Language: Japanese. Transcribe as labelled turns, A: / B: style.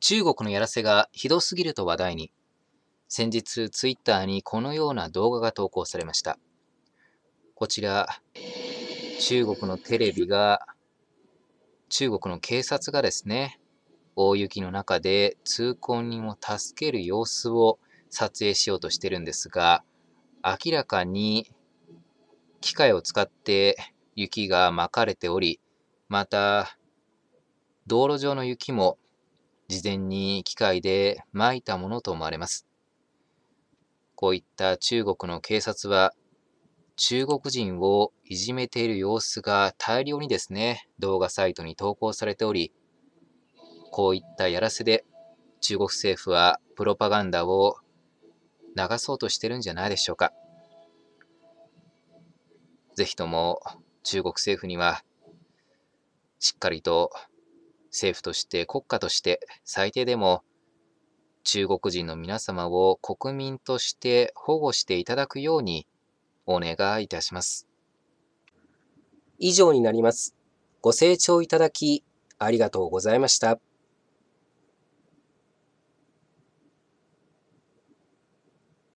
A: 中国のやらせがひどすぎると話題に、先日ツイッターにこのような動画が投稿されました。こちら、中国のテレビが、中国の警察がですね、大雪の中で通行人を助ける様子を撮影しようとしてるんですが、明らかに機械を使って雪がまかれており、また、道路上の雪も事前に機械で撒いたものと思われます。こういった中国の警察は、中国人をいじめている様子が大量にですね、動画サイトに投稿されており、こういったやらせで中国政府はプロパガンダを流そうとしてるんじゃないでしょうか。ぜひとも中国政府にはしっかりと政府として国家として最低でも中国人の皆様を国民として保護していただくようにお願いいたします。
B: 以上になります。ご清聴いただきありがとうございました。